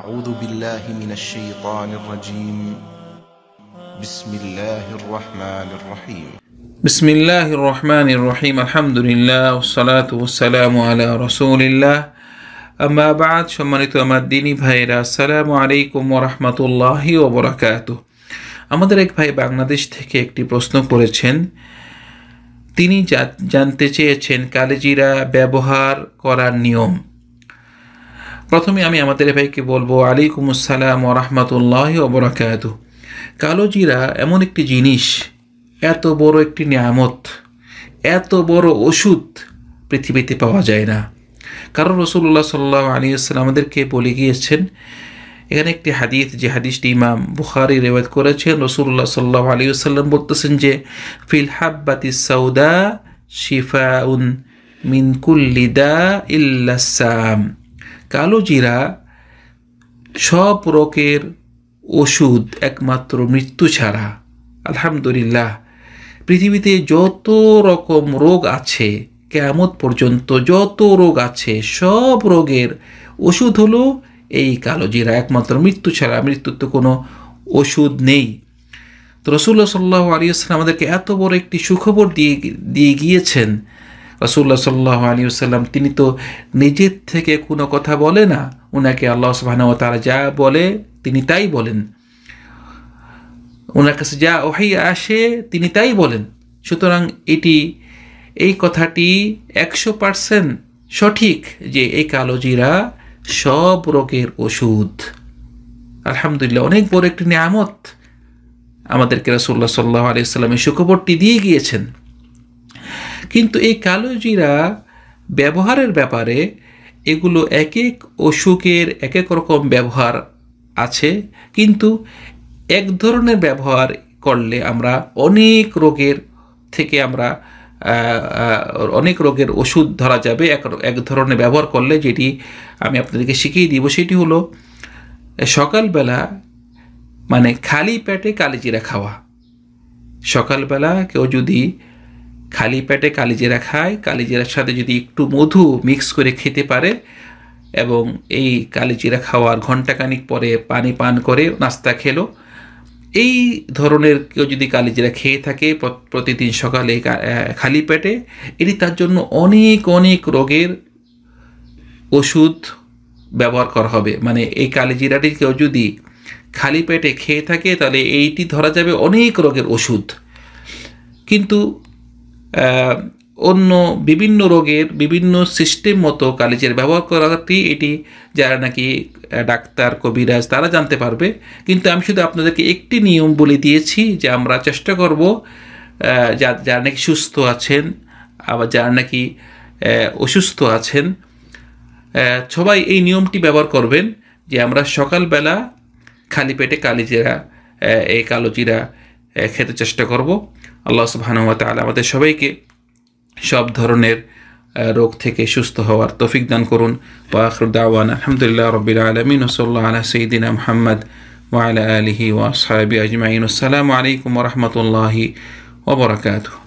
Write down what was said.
أعوذ بالله من الشيطان الرجيم بسم الله الرحمن الرحيم بسم الله الرحمن الرحيم الحمد لله والصلاة والسلام على رسول الله أما بعد সম্মানিত আমার দিনী ভাইরা আসসালামু আলাইকুম ওরহমতুল্লাহি ওবরাকাত আমাদের এক ভাই বাংলাদেশ থেকে একটি প্রশ্ন করেছেন তিনি জানতে চেয়েছেন কালেজিরা ব্যবহার করার নিয়ম প্রথমে আমি আমাদের ভাইকে বলবো আলাইকুম আসসালাম ও রহমতুল্লাহ ওবরাকাত কালো জিরা এমন একটি জিনিস এত বড় একটি নিয়ামত এত বড় ওষুধ পৃথিবীতে পাওয়া যায় না কারণ রসুল্লাহ সাল্লাহ আলী আসসালাম আমাদেরকে বলে গিয়েছেন এখানে একটি হাদিস যে হাদিসটি ইমাম বুখারি রেওয়াত করেছেন রসুল্লাহ সাল্লাহ আলী আসসালাম বলতেছেন যে ফিল হাব্বাতি সৌদা শিফা উন মিনকুল্লিদা ইল্লাসাম কালো জিরা সব রোগের ওষুধ একমাত্র মৃত্যু ছাড়া আলহামদুলিল্লাহ পৃথিবীতে যত রকম রোগ আছে কেমন পর্যন্ত যত রোগ আছে সব রোগের ওষুধ হলো এই কালো জিরা একমাত্র মৃত্যু ছাড়া মৃত্যুর তো কোনো ওষুধ নেই তো রসুল্লাহ সাল্লাহ আলিয়াস্লাম আমাদেরকে এত বড় একটি সুখবর দিয়ে দিয়ে গিয়েছেন রসুল্লাহ সাল্লাহ আলী সাল্লাম তিনি তো নিজের থেকে কোনো কথা বলে না ওনাকে আল্লাহ সুবাহানা তারা যা বলে তিনি তাই বলেন ওনার কাছে যা ওহাই আসে তিনি তাই বলেন সুতরাং এটি এই কথাটি একশো পারসেন্ট সঠিক যে এই কালোজিরা সব রোগের ওষুধ আলহামদুলিল্লাহ অনেক বড় একটি নিয়ামত আমাদেরকে রাসুল্লাহ সাল্লাহ আলিয়া সাল্লামের সুখবরটি দিয়ে গিয়েছেন কিন্তু এই কালো জিরা ব্যবহারের ব্যাপারে এগুলো এক এক অসুখের এক এক রকম ব্যবহার আছে কিন্তু এক ধরনের ব্যবহার করলে আমরা অনেক রোগের থেকে আমরা অনেক রোগের ওষুধ ধরা যাবে এক এক ধরনের ব্যবহার করলে যেটি আমি আপনাদেরকে শিখিয়ে দিব সেটি হলো সকালবেলা মানে খালি পেটে কালিজিরা খাওয়া সকালবেলা কেউ যদি খালি পেটে কালিজিরা খায় কালিজিরার সাথে যদি একটু মধু মিক্স করে খেতে পারে এবং এই কালিজিরা খাওয়ার ঘণ্টাখানিক পরে পানি পান করে নাস্তা খেলো এই ধরনের কেউ যদি কালিজিরা খেয়ে থাকে প্রতিদিন সকালে খালি পেটে এটি তার জন্য অনেক অনেক রোগের ওষুধ ব্যবহার করা হবে মানে এই কালিজিরাটি কেউ যদি খালি পেটে খেয়ে থাকে তাহলে এইটি ধরা যাবে অনেক রোগের ওষুধ কিন্তু অন্য বিভিন্ন রোগের বিভিন্ন সিস্টেম মতো কালিচের ব্যবহার করাতেই এটি যারা নাকি ডাক্তার কবিরাজ তারা জানতে পারবে কিন্তু আমি শুধু আপনাদেরকে একটি নিয়ম বলে দিয়েছি যে আমরা চেষ্টা করব যারা নাকি সুস্থ আছেন আবার যারা নাকি অসুস্থ আছেন সবাই এই নিয়মটি ব্যবহার করবেন যে আমরা সকালবেলা খালি পেটে কালিজিরা এই কালোজিরা খেতে চেষ্টা করবো আল্লাহ সুবাহানুয়া তালা আমাদের সবাইকে সব ধরনের রোগ থেকে সুস্থ হওয়ার তৌফিক দান করুন ওয়াখরুদ্দাওয়ান আলহামদুলিল্লাহ রবিল আলমিন ওসল্লা আলা সঈদিনা মোহাম্মদ আলা আলহি ওয়া ওয়াসাবি আজমাইন আসসালামু আলাইকুম রহমতুল্লাহি ওবরাকাতু